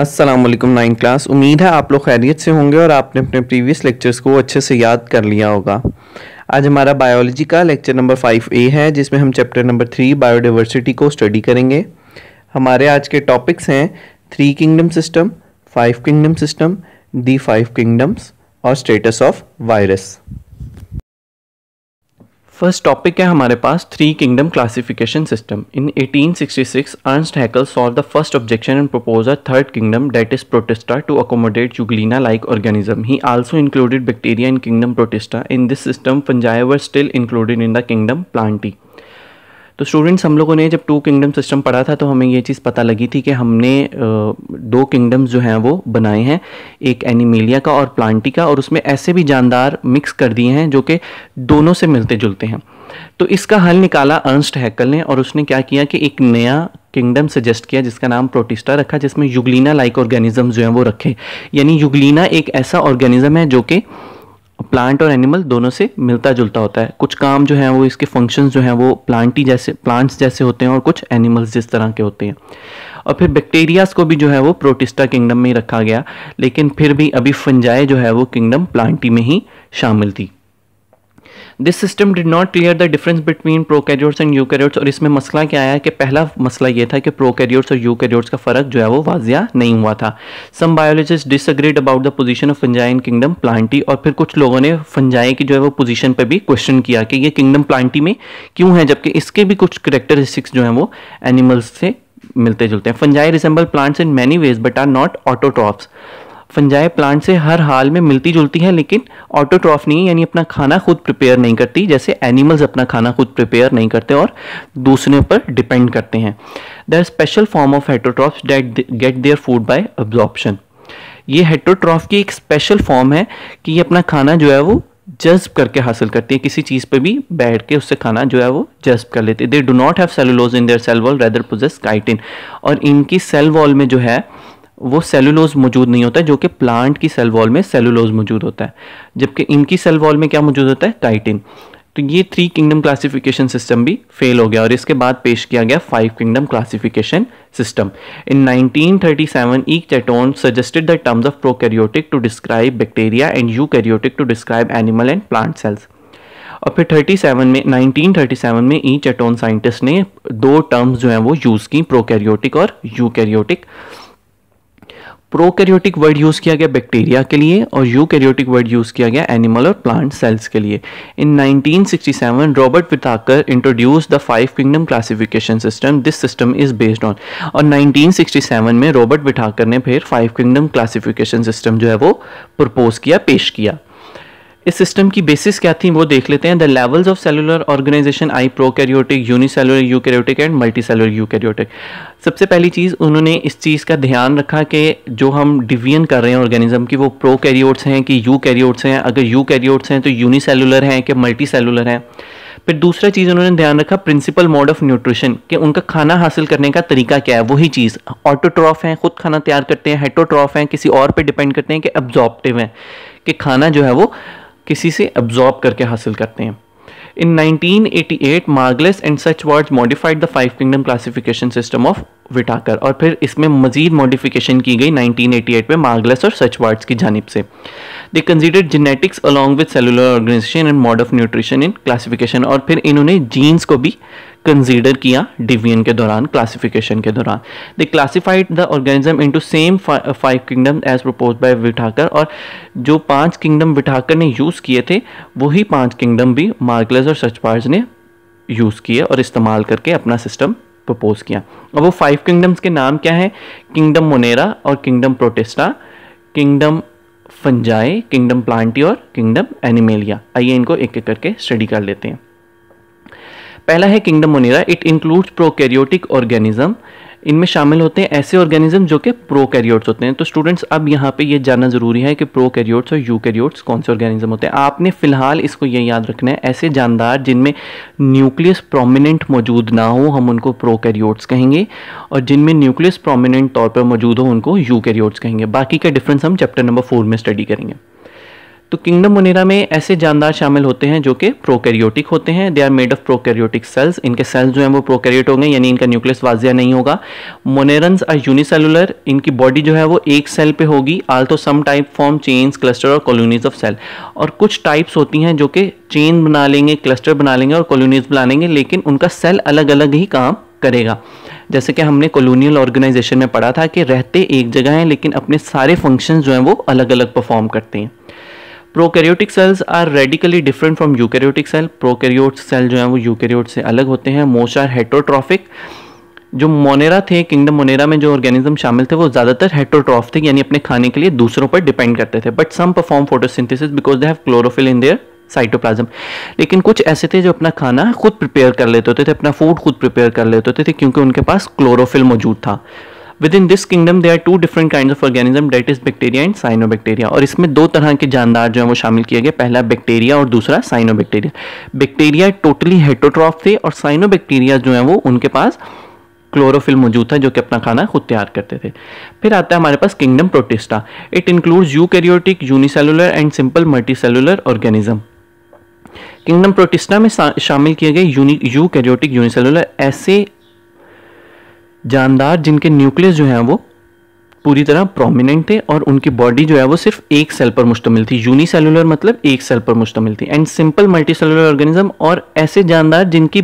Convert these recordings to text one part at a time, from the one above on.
Aslam nine class उम्मीद है आप लोग खैरियत से होंगे और आपने अपने प्रीवियस लेक्चर्स को अच्छे से याद कर लिया होगा आज हमारा बायोलॉजी का लेक्चर नंबर फाइव ए है जिसमें हम चैप्टर नंबर थ्री बायोडाइवर्सिटी को स्टडी करेंगे हमारे आज के टॉपिक्स हैं three kingdom system five kingdom system the five kingdoms और status of virus first topic है हमारे पास three kingdom classification system in 1866 Ernst Haeckel solve the first objection and propose a third kingdom that is protista to accommodate euglena like organism he also included bacteria in kingdom protista in this system fungi were still included in the kingdom plantae तो students हम लोगों ने जब to kingdom system पढ़ा था तो हमें ये चीज़ पता लगी थी कि हमने दो किंगडम्स जो हैं वो बनाए हैं एक एनिमेलिया का और प्लांटी का और उसमें ऐसे भी जानदार मिक्स कर दिए हैं जो कि दोनों से मिलते जुलते हैं तो इसका हल निकाला अर्नस्ट हैकल ने और उसने क्या किया कि एक नया किंगडम सजेस्ट किया जिसका नाम प्रोटिस्टा रखा जिसमें युगलिना लाइक ऑर्गेनिज्म जो हैं वो रखे यानी युगलिना एक ऐसा ऑर्गेनिज्म है जो कि प्लांट और एनिमल दोनों से मिलता जुलता होता है कुछ काम जो है वो इसके फंक्शन जो हैं वो प्लांट ही जैसे प्लांट्स जैसे होते हैं और कुछ एनिमल्स जिस तरह के होते हैं और फिर बैक्टीरियाज को भी जो है वो प्रोटिस्टा किंगडम में ही रखा गया लेकिन फिर भी अभी फंजाए जो है वो किंगडम प्लांटी में ही शामिल थी this system did not clear the difference between prokaryotes and eukaryotes और इसमें मसला क्या आया कि पहला मसला ये था कि प्रोकैरियोट्स और यूकैरियोट्स का फ़र्क जो है वो वाजिया नहीं हुआ था some biologist disagreed about the position of fungi in kingdom plantae और फिर कुछ लोगों ने फंजाई की जो है वो पोजीशन पर भी क्वेश्चन किया कि ये किंगडम प्लांटी में क्यों है जबकि इसके भी कुछ करेक्टरिस्टिक्स जो हैं वो एनिमल्स से मिलते जुलते हैं fungi resemble plants in many ways but are not autotrophs fungi plant से हर हाल में मिलती जुलती हैं लेकिन ऑटोट्रॉफ नहीं यानी अपना खाना खुद प्रिपेयर नहीं करती जैसे एनिमल्स अपना खाना खुद प्रिपेयर नहीं करते और दूसरे पर डिपेंड करते हैं they're special form of heterotrophs that get their food by absorption ये हेटोट्रॉफ की एक स्पेशल फॉर्म है कि ये अपना खाना जो है वो जज्ब करके हासिल करती है किसी चीज़ पे भी बैठ के उससे खाना जो है वो जज्ब कर लेते they do not have cellulose in their cell wall rather possess chitin और इनकी सेल वॉल में जो है वो सेलुलोज मौजूद नहीं होता है जो कि प्लांट की सेल वॉल में सेलुलोज मौजूद होता है जबकि इनकी सेल वॉल में क्या मौजूद होता है टाइटिन तो ये थ्री किंगडम क्लासिफिकेशन सिस्टम भी फेल हो गया और इसके बाद पेश किया गया five kingdom classification system in 1937 E Chatton suggested the terms of prokaryotic to describe bacteria and eukaryotic to describe animal and plant cells और फिर 37 में 1937 में ई चैटोन साइंटिस्ट ने दो टर्म्स जो हैं वो यूज़ की प्रोकैरियोटिक और यूकैरियोटिक प्रोकैरियोटिक वर्ड यूज़ किया गया बैक्टीरिया के लिए और यूकैरियोटिक वर्ड यूज़ किया गया एनिमल और प्लांट सेल्स के लिए in 1967 Robert Whittaker introduce the five kingdom classification system this system is based on और 1967 में रॉबर्ट विठाकर ने फिर फाइव किंगडम क्लासिफिकेशन सिस्टम जो है वो प्रपोज किया पेश किया इस सिस्टम की बेसिस क्या थी वो देख लेते हैं the levels of cellular organization I pro prokaryotic unicellular eukaryotic and multi eukaryotic सबसे पहली चीज़ उन्होंने इस चीज़ का ध्यान रखा कि जो हम डिवीजन कर रहे हैं ऑर्गेनिज्म की वो प्रो कैरियोट्स हैं कि यू कैरियोट्स हैं अगर यू कैरियोट्स हैं तो यूनिसेलुलर हैं कि मल्टी सेलुलर हैं फिर दूसरा चीज़ उन्होंने ध्यान रखा प्रिंसिपल मोड ऑफ न्यूट्रिशन कि उनका खाना हासिल करने का तरीका क्या है वही चीज़ ऑटोट्रॉफ हैं खुद खाना तैयार करते हैं हेटोट्रॉफ हैं किसी और पर डिपेंड करते हैं कि अब्जॉर्प्टिव हैं कि खाना जो है वो किसी से अब्जॉर्ब करके हासिल करते हैं in 1988 Margulis and Schwartz modified the five kingdom classification system of Whittaker और फिर इसमें मजीद मॉडिफिकेशन की गई 1988 में मार्गलस और सचवार्ड्स की जानब से they considered genetics along with cellular organization and mode of nutrition in classification और फिर इन्होंने जीन्स को भी कंजीडर किया डिवीजन के दौरान क्लासिफिकेशन के दौरान they classified the organism into same five kingdom as propose by Whittaker और जो पांच किंगडम विठाकर ने यूज़ किए थे वही पांच किंगडम भी मार्गलेस और सचपार्ज ने यूज़ किए और इस्तेमाल करके अपना सिस्टम प्रपोज किया अब वो फाइव किंगडम्स के नाम क्या हैं किंगडम मोनेरा और kingdom protista kingdom fungi kingdom plantae और किंगडम एनिमेलिया आइए इनको एक एक करके स्टडी कर लेते हैं पहला है kingdom monera it includes prokaryotic organism इनमें शामिल होते हैं ऐसे ऑर्गेनिज्म जो कि प्रोकैरियोट्स होते हैं तो स्टूडेंट्स अब यहाँ पे ये जानना ज़रूरी है कि प्रोकैरियोट्स और यूकैरियोट्स कौन से ऑर्गेनिज्म होते हैं आपने फ़िलहाल इसको ये याद रखना है ऐसे जानदार जिनमें न्यूक्लियस प्रोमिनेंट मौजूद ना हो हम उनको प्रोकैरियोट्स कहेंगे और जिनमें न्यूक्लियस प्रोमिनेंट तौर पर मौजूद हो उनको यूकैरियोट्स कहेंगे बाकी का डिफरेंस हम चैप्टर नंबर फोर में स्टडी करेंगे तो किंगडम मुनेरा में ऐसे जानदार शामिल होते हैं जो कि प्रोकैरियोटिक होते हैं they are made of prokaryotic cells इनके सेल्स जो हैं वो प्रोकैरियोट होंगे यानी इनका न्यूक्लियस वाजिया नहीं होगा मोनेरन्स आर यूनिसेलुलर इनकी बॉडी जो है वो एक सेल पे होगी although some type form chains cluster और कॉलोनीज ऑफ सेल और कुछ टाइप्स होती हैं जो कि चेन बना लेंगे क्लस्टर बना लेंगे और कॉलोनीज बना लेंगे लेकिन उनका सेल अलग अलग ही काम करेगा जैसे कि हमने कॉलोनियल ऑर्गेनाइजेशन में पढ़ा था कि रहते एक जगह हैं लेकिन अपने सारे फंक्शन जो हैं वो अलग अलग परफॉर्म करते हैं prokaryotic cells are radically different from eukaryotic cell prokaryote cell जो है वो यूकैरियोट से अलग होते हैं मोस्ट आर हेटरोट्रॉफिक जो मोनेरा थे किंगडम मोनेरा में जो ऑर्गेनिज्म शामिल थे वो ज़्यादातर हेटरोट्रॉफ थे यानी अपने खाने के लिए दूसरों पर डिपेंड करते थे but some perform photosynthesis because they have chlorophyll in their cytoplasm लेकिन कुछ ऐसे थे जो अपना खाना खुद प्रिपेयर कर लेते होते थे अपना फूड खुद प्रिपेयर कर लेते होते थे क्योंकि उनके पास क्लोरोफिल मौजूद था with this kingdom they are two different kind of organism organism is bacteria and cyanobacteria और इसमें दो तरह के जानदार जो है वो शामिल किए गए पहला बैक्टीरिया और दूसरा साइनोबैक्टीरिया बैक्टीरिया टोटली हेटोट्रॉफ थे और साइनोबैक्टीरिया जो है वो उनके पास क्लोरोफिल मौजूद था जो कि अपना खाना खुद तैयार करते थे फिर आता है हमारे पास kingdom protista it includes eukaryotic unicellular and simple multicellular organism kingdom protista में शामिल किए गए यू कैरियोटिक यूनिसेलुलर ऐसे जानदार जिनके न्यूक्लियस जो हैं वो पूरी तरह प्रोमिनेंट थे और उनकी बॉडी जो है वो सिर्फ एक सेल पर मुश्तमिल थी सेलुलर मतलब एक सेल पर मुश्तमिल थी एंड सिंपल सेलुलर ऑर्गेनिज्म और ऐसे जानदार जिनकी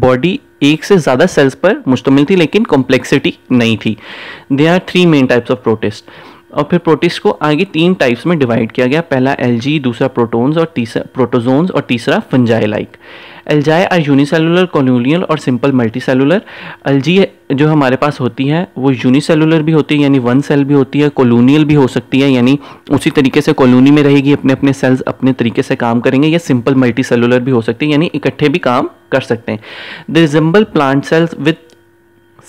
बॉडी एक से ज़्यादा सेल्स पर मुश्तमिल थी लेकिन कॉम्प्लेक्सिटी नहीं थी they are three main types of protist और फिर प्रोटिस्ट को आगे तीन टाइप्स में डिवाइड किया गया पहला एलजी दूसरा प्रोटोन्स और तीसरा प्रोटोजोन्स और तीसरा fungi like algae are unicellular colonial और सिंपल मल्टीसेलुलर एल्जी जो हमारे पास होती है वो यूनिसेलुलर भी होती है यानी वन सेल भी होती है कॉलोनियल भी हो सकती है यानी उसी तरीके से कॉलोनी में रहेगी अपने अपने सेल्स अपने तरीके से काम करेंगे या सिंपल मल्टीसेलुलर भी हो सकती है यानी इकट्ठे भी काम कर सकते हैं they resemble plant cells with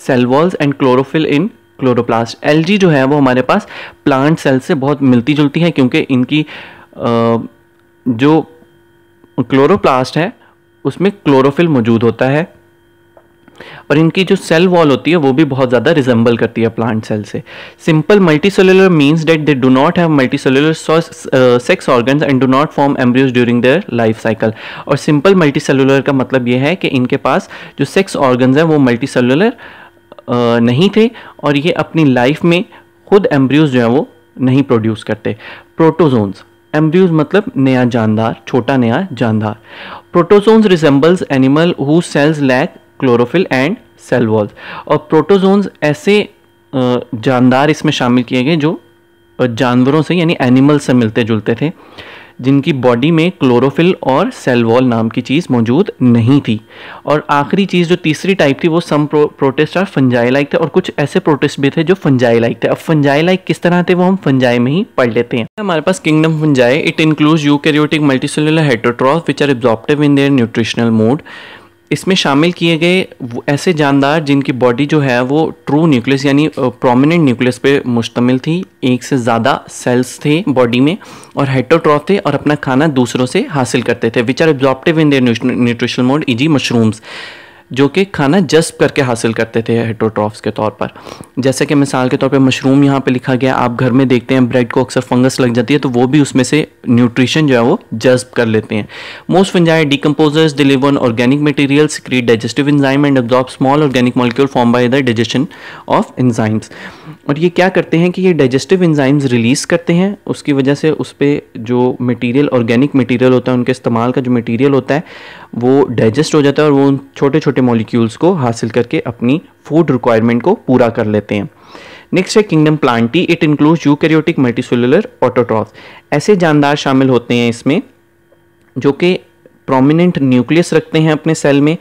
cell walls and chlorophyll in chloroplast algae जो है वो हमारे पास प्लांट सेल से बहुत मिलती जुलती है क्योंकि इनकी जो क्लोरोप्लास्ट है उसमें क्लोरोफिल मौजूद होता है और इनकी जो सेल वॉल होती है वो भी बहुत ज़्यादा रिजेंबल करती है प्लांट सेल से simple multicellular means that they do not have multicellular sex organ and do not form embryos during their life cycle और सिंपल मल्टी सेलुलर का मतलब ये है कि इनके पास जो सेक्स ऑर्गन्स हैं वो मल्टी सेलुलर नहीं थे और ये अपनी लाइफ में खुद एम्ब्रियोज जो है वो नहीं प्रोड्यूस करते प्रोटोजोन्स एम्ब्रियोज मतलब नया जानदार छोटा नया जानदार protozoans resembles animal who cells lack chlorophyll and cell walls और प्रोटोजोन्स ऐसे जानदार इसमें शामिल किए गए जो जानवरों से यानी एनिमल से मिलते जुलते थे जिनकी बॉडी में क्लोरोफिल और सेलवॉल नाम की चीज़ मौजूद नहीं थी और आखिरी चीज़ जो तीसरी टाइप थी वो सम प्रो, प्रोटेस्ट और फंजाई लाइक थे और कुछ ऐसे प्रोटेस्ट भी थे जो फंजाई लाइक थे अब फंजाई लाइक किस तरह थे वो हम फंजाई में ही पढ़ लेते हैं हमारे पास kingdom fungi it includes eukaryotic multicellular heterotroph which are absorptive in their nutritional mode इसमें शामिल किए गए ऐसे जानदार जिनकी बॉडी जो है वो ट्रू न्यूक्लियस यानी प्रोमिनेंट न्यूक्लियस पे मुश्तमिल थी एक से ज़्यादा सेल्स थे बॉडी में और हेटोट्रॉफ थे और अपना खाना दूसरों से हासिल करते थे which are absorptive in their nutritional mode eg mushrooms जो कि खाना जस्ब करके हासिल करते थे हेटोट्रॉफ्स के तौर पर जैसे कि मिसाल के तौर पर मशरूम यहाँ पे लिखा गया आप घर में देखते हैं ब्रेड को अक्सर फंगस लग जाती है तो वो भी उसमें से न्यूट्रिशन जो है वो जज्ब कर लेते हैं most fungi decomposers deliver organic material secrete digestive enzyme and absorb small organic molecule form by the digestion of enzymes और ये क्या करते हैं कि ये डाइजेस्टिव इंजाइम्स रिलीज़ करते हैं उसकी वजह से उस पर जो मटेरियल ऑर्गेनिक मटेरियल होता है उनके इस्तेमाल का जो मटेरियल होता है वो डाइजेस्ट हो जाता है और वो उन छोटे छोटे मॉलिक्यूल्स को हासिल करके अपनी फूड रिक्वायरमेंट को पूरा कर लेते हैं नेक्स्ट है kingdom plantae it includes eukaryotic multicellular autotroph ऐसे जानदार शामिल होते हैं इसमें जो कि प्रोमिनेंट न्यूक्लियस रखते हैं अपने सेल में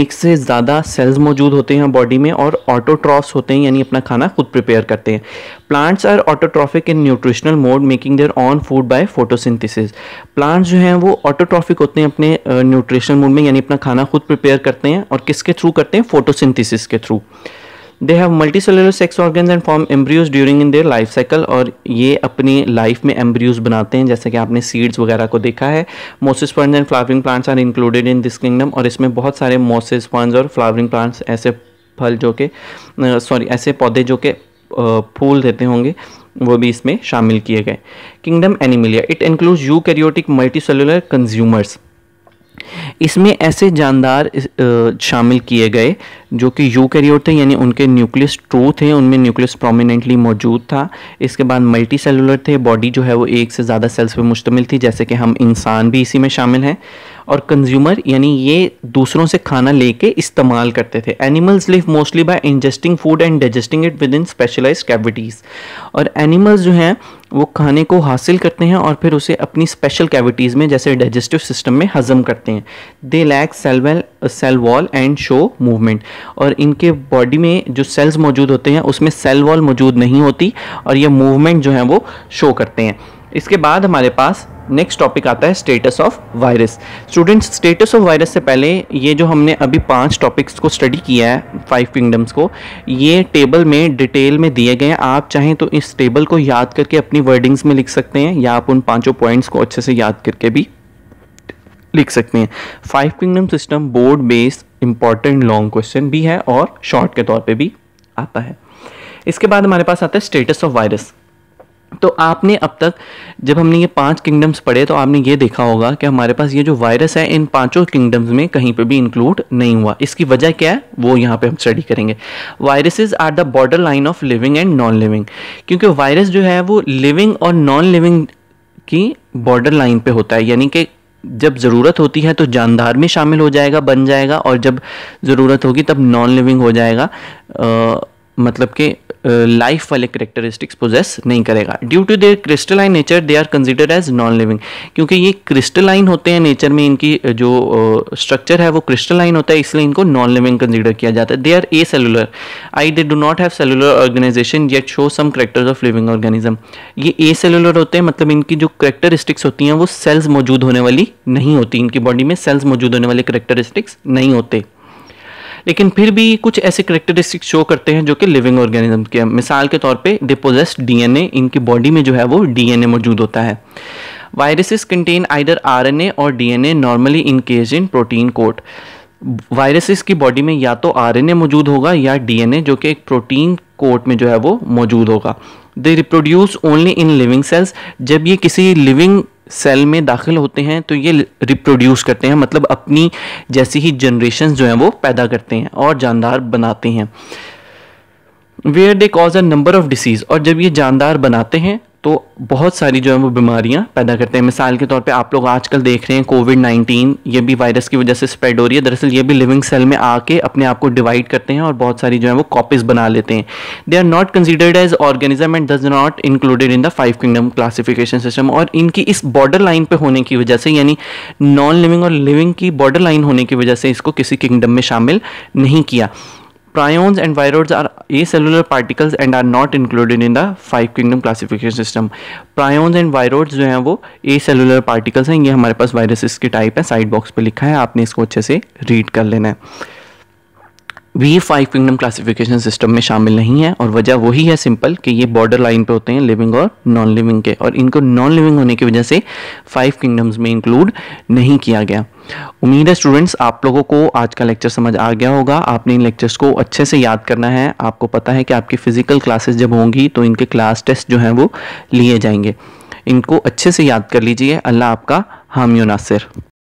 एक से ज़्यादा सेल्स मौजूद होते हैं बॉडी में और ऑटोट्रॉफ्स होते हैं यानी अपना खाना खुद प्रिपेयर करते हैं plants are autotrophic in nutritional mode making their own food by photosynthesis plants जो हैं वो ऑटोट्रॉफिक होते हैं अपने न्यूट्रिशनल uh, मोड में यानी अपना खाना खुद प्रिपेयर करते हैं और किसके थ्रू करते हैं फोटोसिंथेसिस के through they have multicellular sex organ and form embryos during in their life cycle और ये अपनी लाइफ में एम्ब्रियोज बनाते हैं जैसे कि आपने सीड्स वगैरह को देखा है mosses ferns and flowering plants are included in this kingdom और इसमें बहुत सारे मोसिस फंड और फ्लावरिंग प्लांट्स ऐसे फल जो के सॉरी ऐसे पौधे जो के फूल देते होंगे वो भी इसमें शामिल किए गए kingdom Animalia it includes eukaryotic multicellular consumers इसमें ऐसे जानदार शामिल किए गए जो कि यूकैरियोट थे यानी उनके न्यूक्लियस ट्रू थे उनमें न्यूक्लियस प्रोमिनेंटली मौजूद था इसके बाद मल्टी सेलुलर थे बॉडी जो है वो एक से ज़्यादा सेल्स पर मुश्तमिल थी जैसे कि हम इंसान भी इसी में शामिल हैं और कंज्यूमर यानी ये दूसरों से खाना लेके इस्तेमाल करते थे animals live mostly by ingesting food and digesting it within specialize cavities और एनिमल्स जो हैं वो खाने को हासिल करते हैं और फिर उसे अपनी स्पेशल कैविटीज़ में जैसे डाइजेस्टिव सिस्टम में हजम करते हैं they lack well cell wall and show movement और इनके बॉडी में जो सेल्स मौजूद होते हैं उसमें सेल वॉल मौजूद नहीं होती और ये मूवमेंट जो है वो शो करते हैं इसके बाद हमारे पास नेक्स्ट टॉपिक आता है status of virus students status of virus से पहले ये जो हमने अभी पांच टॉपिक्स को स्टडी किया है फाइव किंगडम्स को ये टेबल में डिटेल में दिए गए हैं आप चाहें तो इस टेबल को याद करके अपनी वर्डिंग्स में लिख सकते हैं या आप उन पांचों पॉइंट्स को अच्छे से याद करके भी लिख सकते हैं five kingdom system board based important long question भी है और शॉर्ट के तौर पर भी आता है इसके बाद हमारे पास आता है स्टेटस ऑफ वायरस तो आपने अब तक जब हमने ये पांच किंगडम्स पढ़े तो आपने ये देखा होगा कि हमारे पास ये जो वायरस है इन पांचों किंगडम्स में कहीं पे भी इंक्लूड नहीं हुआ इसकी वजह क्या है वो यहाँ पे हम स्टडी करेंगे viruses are the border line of living and non living क्योंकि वायरस जो है वो लिविंग और नॉन लिविंग की बॉर्डर लाइन पर होता है यानी कि जब ज़रूरत होती है तो जानदार में शामिल हो जाएगा बन जाएगा और जब ज़रूरत होगी तब नॉन लिविंग हो जाएगा आ, मतलब कि लाइफ वाले करेक्टरिस्टिक्स पोजेस नहीं करेगा due to their crystalline nature they are consider as non living क्योंकि ये क्रिस्टलाइन होते हैं नेचर में इनकी जो स्ट्रक्चर है वो क्रिस्टलाइन होता है इसलिए इनको नॉन लिविंग कंसिडर किया जाता है they are acellular I they do not have cellular organization yet show some characters of living organism ये ए सेलुलर होते हैं मतलब इनकी जो करेक्टरिस्टिक्स होती हैं वो सेल्स मौजूद होने वाली नहीं होती इनकी बॉडी में सेल्स मौजूद होने वाले करेक्टरिस्टिक्स नहीं होते लेकिन फिर भी कुछ ऐसे करेक्टरिस्टिक्स शो करते हैं जो कि लिविंग ऑर्गेनिज्म के मिसाल के तौर पे डिपोजेस्ट डीएनए इनकी बॉडी में जो है वो डीएनए मौजूद होता है वायरसेस कंटेन आइडर आर और DNA normally encased in protein coat viruses की बॉडी में या तो आर मौजूद होगा या डीएनए जो कि एक प्रोटीन कोट में जो है वो मौजूद होगा they reproduce only in living cells जब ये किसी लिविंग सेल में दाखिल होते हैं तो ये रिप्रोड्यूस करते हैं मतलब अपनी जैसी ही जनरेशन जो हैं वो पैदा करते हैं और जानदार बनाते हैं where they cause a number of diseases और जब ये जानदार बनाते हैं तो बहुत सारी जो है वो बीमारियाँ पैदा करते हैं मिसाल के तौर पे आप लोग आजकल देख रहे हैं कोविड नाइन्टीन ये भी वायरस की वजह से स्प्रेड हो रही है दरअसल ये भी लिविंग सेल में आके अपने आप को डिवाइड करते हैं और बहुत सारी जो है वो कॉपीज़ बना लेते हैं they are not considered as organism and does not included in the five kingdom classification system और इनकी इस बॉर्डर लाइन पर होने की वजह से यानी नॉन लिविंग और लिविंग की बॉर्डर लाइन होने की वजह से इसको किसी किंगडम में शामिल नहीं किया prions and viroids are a acellular particles and are not included in the five kingdom classification system prions and viroids जो हैं वो ए सेलुलर पार्टिकल्स हैं ये हमारे पास वायरसेस के टाइप है साइड बॉक्स पे लिखा है आपने इसको अच्छे से रीड कर लेना है वी फाइव किंगडम क्लासिफिकेशन सिस्टम में शामिल नहीं है और वजह वही है सिंपल कि ये बॉर्डर लाइन पे होते हैं लिविंग और नॉन लिविंग के और इनको नॉन लिविंग होने की वजह से फाइव किंगडम्स में इंक्लूड नहीं किया गया उम्मीद है स्टूडेंट्स आप लोगों को आज का लेक्चर समझ आ गया होगा आपने इन लेक्चर्स को अच्छे से याद करना है आपको पता है कि आपकी फिजिकल क्लासेस जब होंगी तो इनके क्लास टेस्ट जो हैं वो लिए जाएंगे इनको अच्छे से याद कर लीजिए अल्लाह आपका हामियो नासिर